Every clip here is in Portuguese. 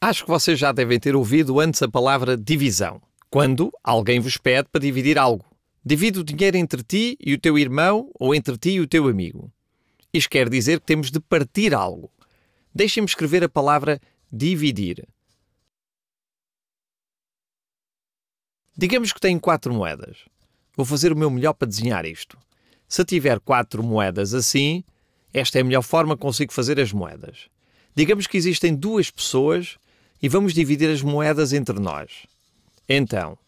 Acho que vocês já devem ter ouvido antes a palavra divisão. Quando alguém vos pede para dividir algo. Divide o dinheiro entre ti e o teu irmão ou entre ti e o teu amigo. Isto quer dizer que temos de partir algo. Deixem-me escrever a palavra dividir. Digamos que tenho quatro moedas. Vou fazer o meu melhor para desenhar isto. Se tiver quatro moedas assim, esta é a melhor forma que consigo fazer as moedas. Digamos que existem duas pessoas e vamos dividir as moedas entre nós. Então,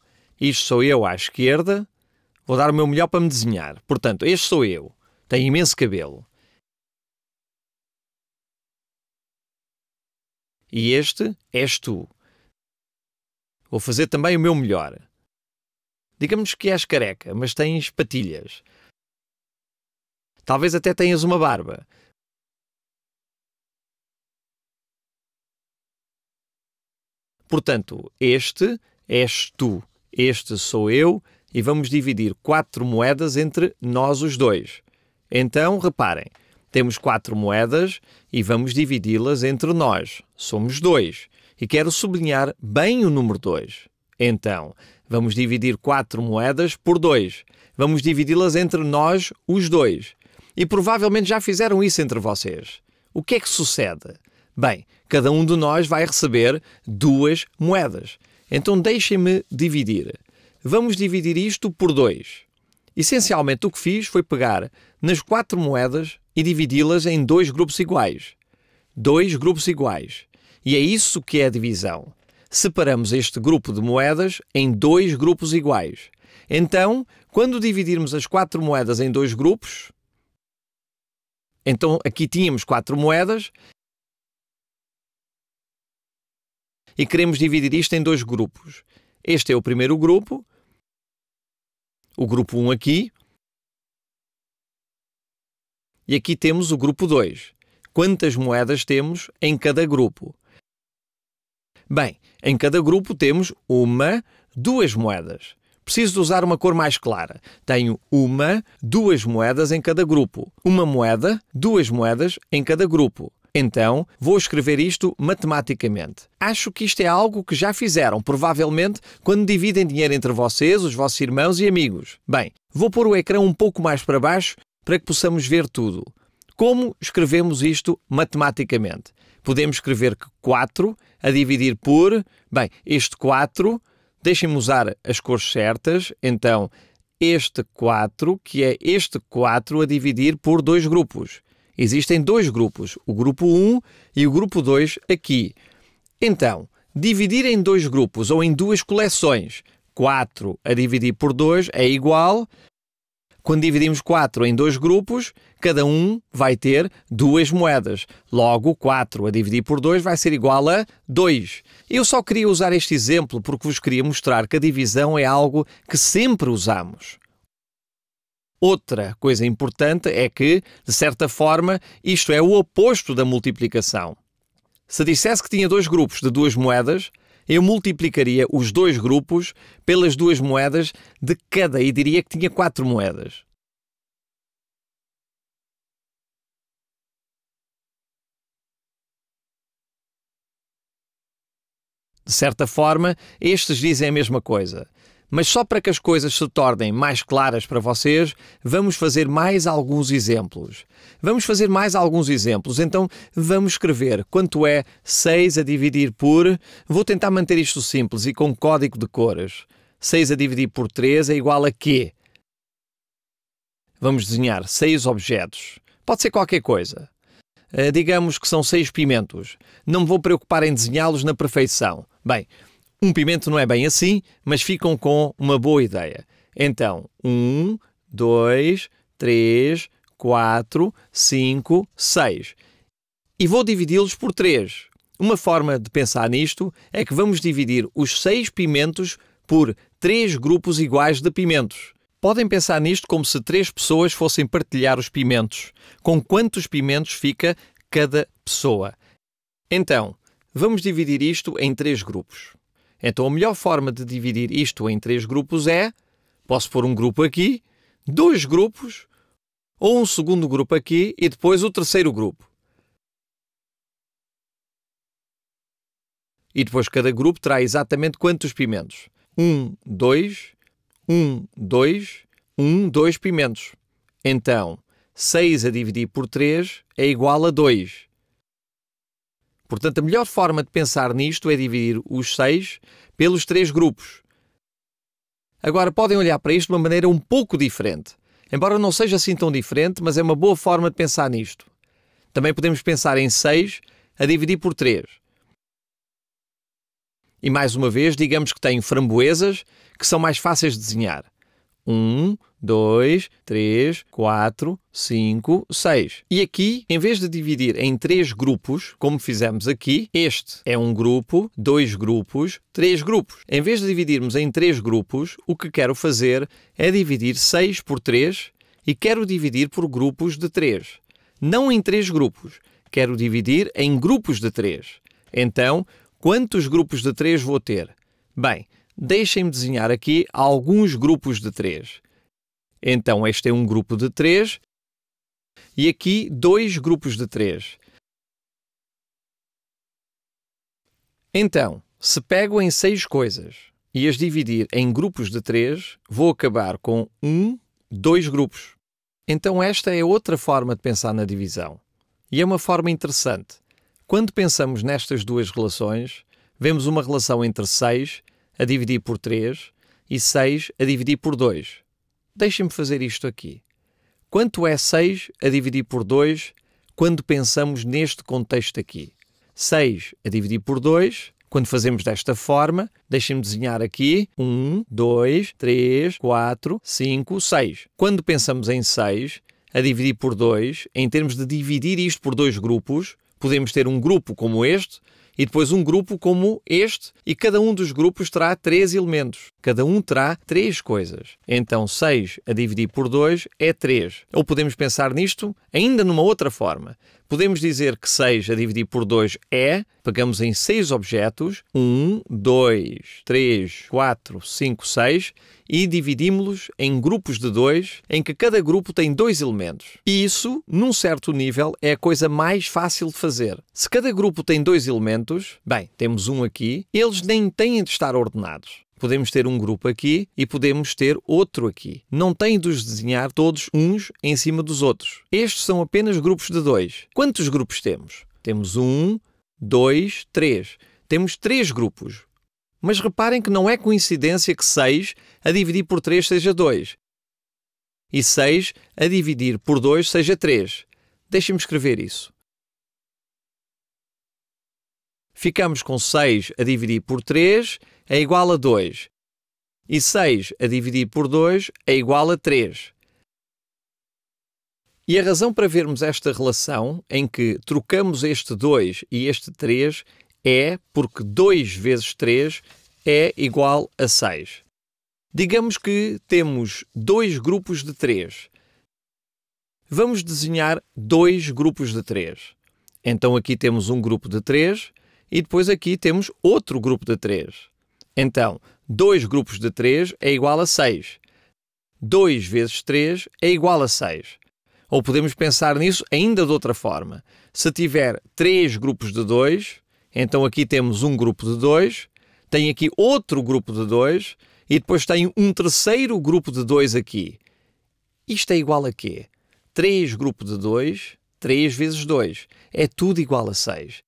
isto sou eu à esquerda, vou dar o meu melhor para me desenhar. Portanto, este sou eu, tenho imenso cabelo. E este és tu. Vou fazer também o meu melhor. Digamos que és careca, mas tens patilhas. Talvez até tenhas uma barba. Portanto, este és tu, este sou eu, e vamos dividir quatro moedas entre nós os dois. Então, reparem, temos quatro moedas e vamos dividi-las entre nós. Somos dois. E quero sublinhar bem o número 2. Então, vamos dividir quatro moedas por dois. Vamos dividi-las entre nós, os dois. E provavelmente já fizeram isso entre vocês. O que é que sucede? Bem, cada um de nós vai receber duas moedas. Então deixem-me dividir. Vamos dividir isto por dois. Essencialmente o que fiz foi pegar nas quatro moedas e dividi-las em dois grupos iguais. Dois grupos iguais. E é isso que é a divisão. Separamos este grupo de moedas em dois grupos iguais. Então, quando dividirmos as quatro moedas em dois grupos, então aqui tínhamos quatro moedas e queremos dividir isto em dois grupos. Este é o primeiro grupo, o grupo 1 aqui, e aqui temos o grupo 2. Quantas moedas temos em cada grupo? Bem, em cada grupo temos uma, duas moedas. Preciso de usar uma cor mais clara. Tenho uma, duas moedas em cada grupo. Uma moeda, duas moedas em cada grupo. Então, vou escrever isto matematicamente. Acho que isto é algo que já fizeram, provavelmente, quando dividem dinheiro entre vocês, os vossos irmãos e amigos. Bem, vou pôr o ecrã um pouco mais para baixo para que possamos ver tudo. Como escrevemos isto matematicamente? Podemos escrever que 4 a dividir por. Bem, este 4, deixem-me usar as cores certas, então este 4, que é este 4 a dividir por dois grupos. Existem dois grupos, o grupo 1 e o grupo 2 aqui. Então, dividir em dois grupos ou em duas coleções, 4 a dividir por 2 é igual. Quando dividimos 4 em dois grupos, cada um vai ter duas moedas. Logo, 4 a dividir por 2 vai ser igual a 2. Eu só queria usar este exemplo porque vos queria mostrar que a divisão é algo que sempre usamos. Outra coisa importante é que, de certa forma, isto é o oposto da multiplicação. Se dissesse que tinha dois grupos de duas moedas, eu multiplicaria os dois grupos pelas duas moedas de cada e diria que tinha quatro moedas. De certa forma, estes dizem a mesma coisa. Mas só para que as coisas se tornem mais claras para vocês, vamos fazer mais alguns exemplos. Vamos fazer mais alguns exemplos. Então, vamos escrever quanto é 6 a dividir por. Vou tentar manter isto simples e com código de cores. 6 a dividir por 3 é igual a quê? Vamos desenhar seis objetos. Pode ser qualquer coisa. Eh, digamos que são seis pimentos. Não me vou preocupar em desenhá-los na perfeição. Bem, um pimento não é bem assim, mas ficam com uma boa ideia. Então, um, dois, três, quatro, cinco, seis. E vou dividi-los por três. Uma forma de pensar nisto é que vamos dividir os seis pimentos por três grupos iguais de pimentos. Podem pensar nisto como se três pessoas fossem partilhar os pimentos. Com quantos pimentos fica cada pessoa? Então, vamos dividir isto em três grupos. Então a melhor forma de dividir isto em três grupos é: posso pôr um grupo aqui, dois grupos, ou um segundo grupo aqui e depois o terceiro grupo. E depois cada grupo terá exatamente quantos pimentos? Um, dois, um, dois, um, dois pimentos. Então, 6 a dividir por 3 é igual a 2. Portanto, a melhor forma de pensar nisto é dividir os seis pelos três grupos. Agora, podem olhar para isto de uma maneira um pouco diferente. Embora não seja assim tão diferente, mas é uma boa forma de pensar nisto. Também podemos pensar em 6 a dividir por 3. E mais uma vez, digamos que tenho framboesas que são mais fáceis de desenhar. Um, dois, três, quatro, cinco, seis. E aqui, em vez de dividir em três grupos, como fizemos aqui, este é um grupo, dois grupos, três grupos. Em vez de dividirmos em três grupos, o que quero fazer é dividir seis por três e quero dividir por grupos de três. Não em três grupos, quero dividir em grupos de três. Então, quantos grupos de três vou ter? Bem, deixem-me desenhar aqui alguns grupos de três. Então, este é um grupo de três e aqui dois grupos de três. Então, se pego em seis coisas e as dividir em grupos de três, vou acabar com um, dois grupos. Então, esta é outra forma de pensar na divisão. E é uma forma interessante. Quando pensamos nestas duas relações, vemos uma relação entre 6 a dividir por 3 e 6 a dividir por 2. Deixem-me fazer isto aqui. Quanto é 6 a dividir por 2 quando pensamos neste contexto aqui? 6 a dividir por 2 quando fazemos desta forma, deixem-me desenhar aqui: 1, 2, 3, 4, 5, 6. Quando pensamos em 6, a dividir por 2, em termos de dividir isto por dois grupos, podemos ter um grupo como este, e depois um grupo como este, e cada um dos grupos terá três elementos cada um terá três coisas. Então 6 a dividir por 2 é 3. Ou podemos pensar nisto ainda numa outra forma. Podemos dizer que 6 a dividir por 2 é, pegamos em 6 objetos, 1, 2, 3, 4, 5, 6, e dividimos-los em grupos de 2, em que cada grupo tem dois elementos. E isso, num certo nível, é a coisa mais fácil de fazer. Se cada grupo tem dois elementos, bem, temos um aqui, eles nem têm de estar ordenados. Podemos ter um grupo aqui e podemos ter outro aqui. Não tem de os desenhar todos uns em cima dos outros. Estes são apenas grupos de dois. Quantos grupos temos? Temos um, dois, três. Temos três grupos. Mas reparem que não é coincidência que 6 a dividir por 3 seja 2 e 6 a dividir por 2 seja 3. Deixem-me escrever isso. Ficamos com 6 a dividir por 3 é igual a 2. E 6 a dividir por 2 é igual a 3. E a razão para vermos esta relação em que trocamos este 2 e este 3 é porque 2 vezes 3 é igual a 6. Digamos que temos dois grupos de 3. Vamos desenhar dois grupos de 3. Então aqui temos um grupo de 3 e depois aqui temos outro grupo de 3. Então, 2 grupos de 3 é igual a 6. 2 vezes 3 é igual a 6. Ou podemos pensar nisso ainda de outra forma. Se tiver 3 grupos de 2, então aqui temos um grupo de 2, tem aqui outro grupo de 2 e depois tem um terceiro grupo de 2 aqui. Isto é igual a quê? 3 grupos de 2, 3 vezes 2. É tudo igual a 6.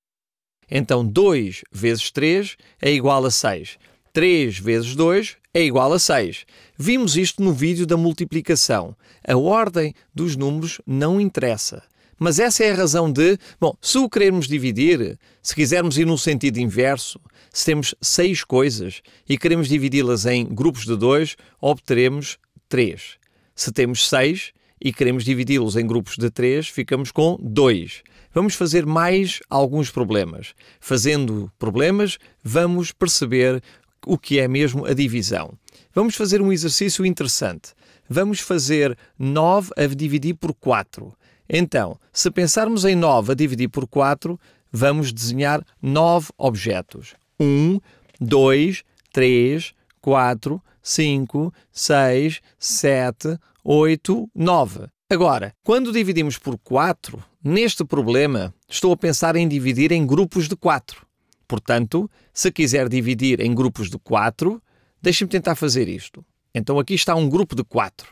Então 2 vezes 3 é igual a 6. 3 vezes 2 é igual a 6. Vimos isto no vídeo da multiplicação. A ordem dos números não interessa. Mas essa é a razão de, bom, se o queremos dividir, se quisermos ir no sentido inverso, se temos seis coisas e queremos dividi-las em grupos de dois, obteremos três. Se temos seis e queremos dividi-los em grupos de três, ficamos com dois. Vamos fazer mais alguns problemas. Fazendo problemas, vamos perceber o que é mesmo a divisão. Vamos fazer um exercício interessante. Vamos fazer 9 a dividir por 4. Então, se pensarmos em 9 a dividir por 4, vamos desenhar 9 objetos. 1, 2, 3, 4, 5, 6, 7, 8, 9. Agora, quando dividimos por 4, neste problema, estou a pensar em dividir em grupos de 4. Portanto, se quiser dividir em grupos de quatro, deixe-me tentar fazer isto. Então aqui está um grupo de quatro.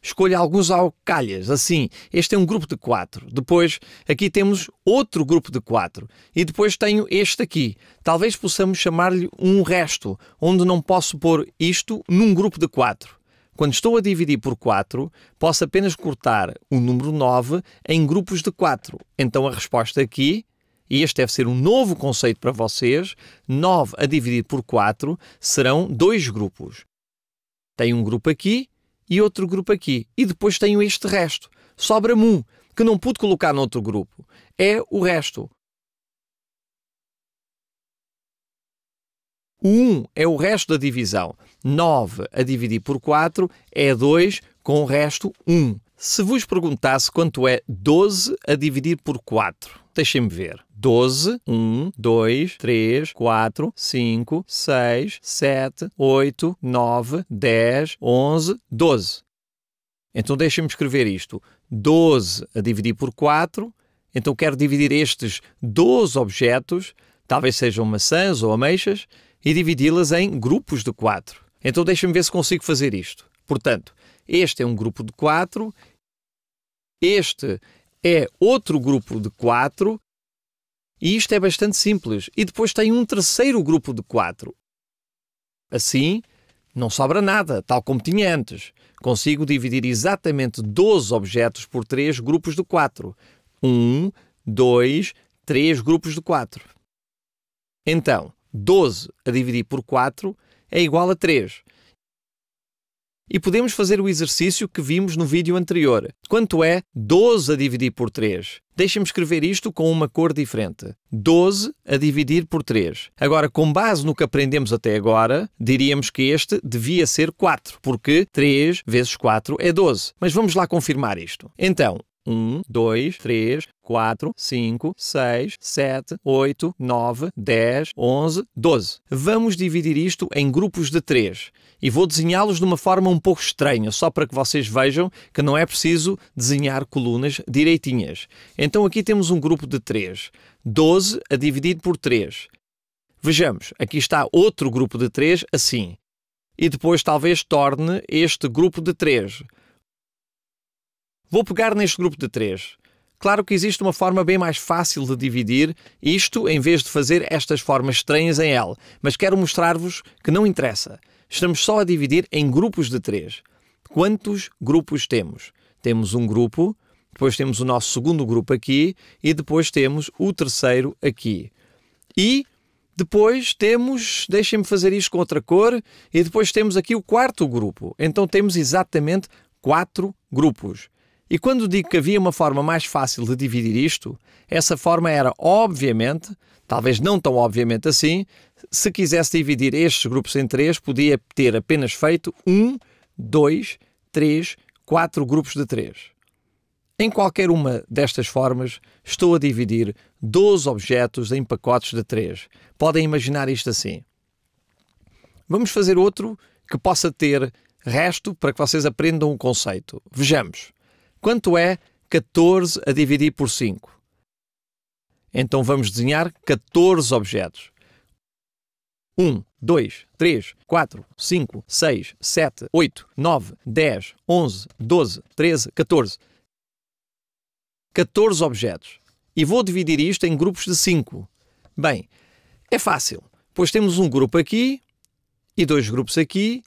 Escolha alguns alcalhas, assim. Este é um grupo de quatro. Depois, aqui temos outro grupo de quatro. E depois tenho este aqui. Talvez possamos chamar-lhe um resto, onde não posso pôr isto num grupo de quatro. Quando estou a dividir por 4, posso apenas cortar o número 9 em grupos de 4. Então a resposta aqui e este deve ser um novo conceito para vocês, 9 a dividir por 4 serão dois grupos. Tem um grupo aqui e outro grupo aqui. E depois tenho este resto. Sobra-me um, que não pude colocar noutro grupo. É o resto. O 1 é o resto da divisão. 9 a dividir por 4 é 2 com o resto 1. Se vos perguntasse quanto é 12 a dividir por 4, deixem-me ver. 12, 1, 2, 3, 4, 5, 6, 7, 8, 9, 10, 11, 12. Então deixem-me escrever isto. 12 a dividir por 4. Então quero dividir estes 12 objetos, talvez sejam maçãs ou ameixas, e dividi-las em grupos de 4. Então deixem-me ver se consigo fazer isto. Portanto, este é um grupo de 4 este é outro grupo de quatro, e isto é bastante simples. E depois tem um terceiro grupo de quatro. Assim, não sobra nada, tal como tinha antes. Consigo dividir exatamente 12 objetos por três grupos de quatro. Um, dois, três grupos de quatro. Então, 12 a dividir por 4 é igual a 3. E podemos fazer o exercício que vimos no vídeo anterior. Quanto é 12 a dividir por 3? deixem me escrever isto com uma cor diferente. 12 a dividir por 3. Agora, com base no que aprendemos até agora, diríamos que este devia ser 4, porque 3 vezes 4 é 12. Mas vamos lá confirmar isto. Então, 1, 2, 3, 4, 5, 6, 7, 8, 9, 10, 11, 12. Vamos dividir isto em grupos de 3 e vou desenhá-los de uma forma um pouco estranha, só para que vocês vejam que não é preciso desenhar colunas direitinhas. Então aqui temos um grupo de 3, 12 a dividir por 3. Vejamos, aqui está outro grupo de 3 assim. E depois talvez torne este grupo de 3. Vou pegar neste grupo de três. Claro que existe uma forma bem mais fácil de dividir isto em vez de fazer estas formas estranhas em L, mas quero mostrar-vos que não interessa. Estamos só a dividir em grupos de três. Quantos grupos temos? Temos um grupo, depois temos o nosso segundo grupo aqui e depois temos o terceiro aqui. E depois temos, deixem-me fazer isto com outra cor, e depois temos aqui o quarto grupo. Então temos exatamente quatro grupos. E quando digo que havia uma forma mais fácil de dividir isto, essa forma era, obviamente, talvez não tão obviamente assim, se quisesse dividir estes grupos em três, podia ter apenas feito um, dois, três, quatro grupos de três. Em qualquer uma destas formas, estou a dividir 12 objetos em pacotes de três. Podem imaginar isto assim. Vamos fazer outro que possa ter resto para que vocês aprendam o conceito. Vejamos. Quanto é 14 a dividir por 5? Então vamos desenhar 14 objetos. 1, 2, 3, 4, 5, 6, 7, 8, 9, 10, 11, 12, 13, 14. 14 objetos. E vou dividir isto em grupos de 5. Bem, é fácil, pois temos um grupo aqui e dois grupos aqui,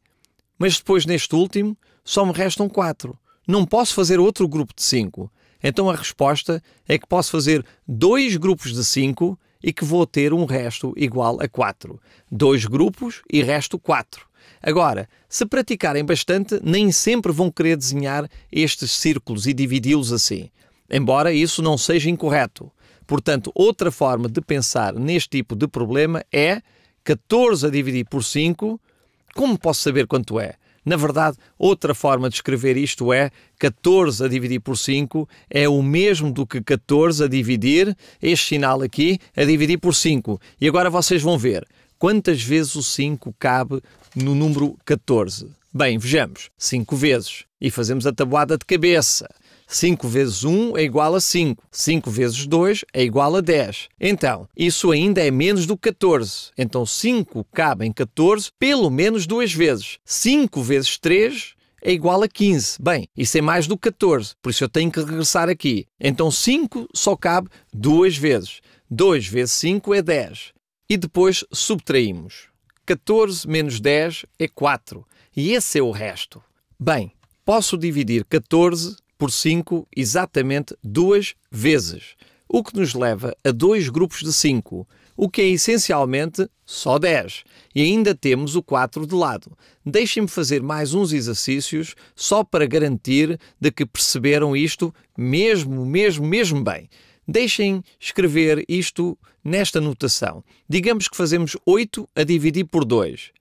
mas depois neste último só me restam 4 não posso fazer outro grupo de 5. Então a resposta é que posso fazer dois grupos de 5 e que vou ter um resto igual a 4. Dois grupos e resto 4. Agora, se praticarem bastante, nem sempre vão querer desenhar estes círculos e dividi-los assim, embora isso não seja incorreto. Portanto, outra forma de pensar neste tipo de problema é 14 a dividir por 5. Como posso saber quanto é? Na verdade, outra forma de escrever isto é 14 a dividir por 5 é o mesmo do que 14 a dividir, este sinal aqui, a dividir por 5. E agora vocês vão ver quantas vezes o 5 cabe no número 14. Bem, vejamos. 5 vezes. E fazemos a tabuada de cabeça. 5 vezes 1 é igual a 5. 5 vezes 2 é igual a 10. Então, isso ainda é menos do que 14. Então, 5 cabe em 14 pelo menos duas vezes. 5 vezes 3 é igual a 15. Bem, isso é mais do que 14, por isso eu tenho que regressar aqui. Então 5 só cabe duas vezes. 2 vezes 5 é 10. E depois subtraímos. 14 menos 10 é 4. E esse é o resto. Bem, posso dividir 14 por 5 exatamente duas vezes, o que nos leva a dois grupos de 5, o que é essencialmente só 10, e ainda temos o 4 de lado. Deixem-me fazer mais uns exercícios só para garantir de que perceberam isto mesmo, mesmo, mesmo bem. Deixem escrever isto nesta notação. Digamos que fazemos 8 a dividir por 2.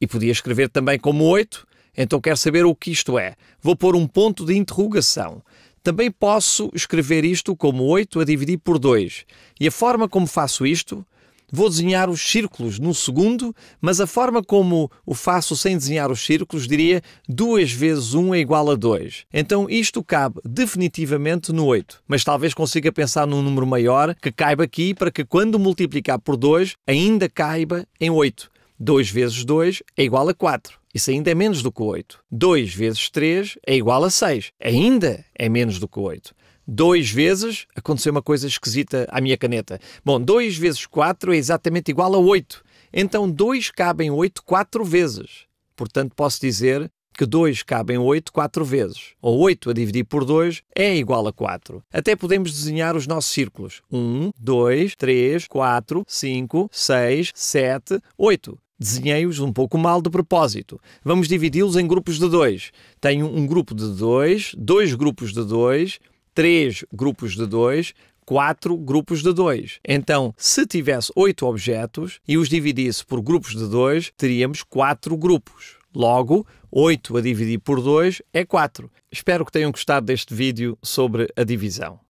E podia escrever também como 8 então quero saber o que isto é. Vou pôr um ponto de interrogação. Também posso escrever isto como 8 a dividir por 2. E a forma como faço isto, vou desenhar os círculos no segundo, mas a forma como o faço sem desenhar os círculos diria 2 vezes 1 é igual a 2. Então isto cabe definitivamente no 8, mas talvez consiga pensar num número maior que caiba aqui para que quando multiplicar por 2 ainda caiba em 8. 2 vezes 2 é igual a 4. Isso ainda é menos do que 8. 2 vezes 3 é igual a 6. Ainda é menos do que 8. 2 vezes aconteceu uma coisa esquisita à minha caneta. Bom, 2 vezes 4 é exatamente igual a 8. Então 2 cabem 8 4 vezes. Portanto, posso dizer que 2 cabem 8 4 vezes, ou 8 a dividir por 2 é igual a 4. Até podemos desenhar os nossos círculos. 1, 2, 3, 4, 5, 6, 7, 8. Desenhei-os um pouco mal de propósito. Vamos dividi-los em grupos de dois. Tenho um grupo de dois, dois grupos de dois, três grupos de dois, quatro grupos de dois. Então, se tivesse oito objetos e os dividisse por grupos de dois, teríamos quatro grupos. Logo, 8 a dividir por 2 é 4. Espero que tenham gostado deste vídeo sobre a divisão.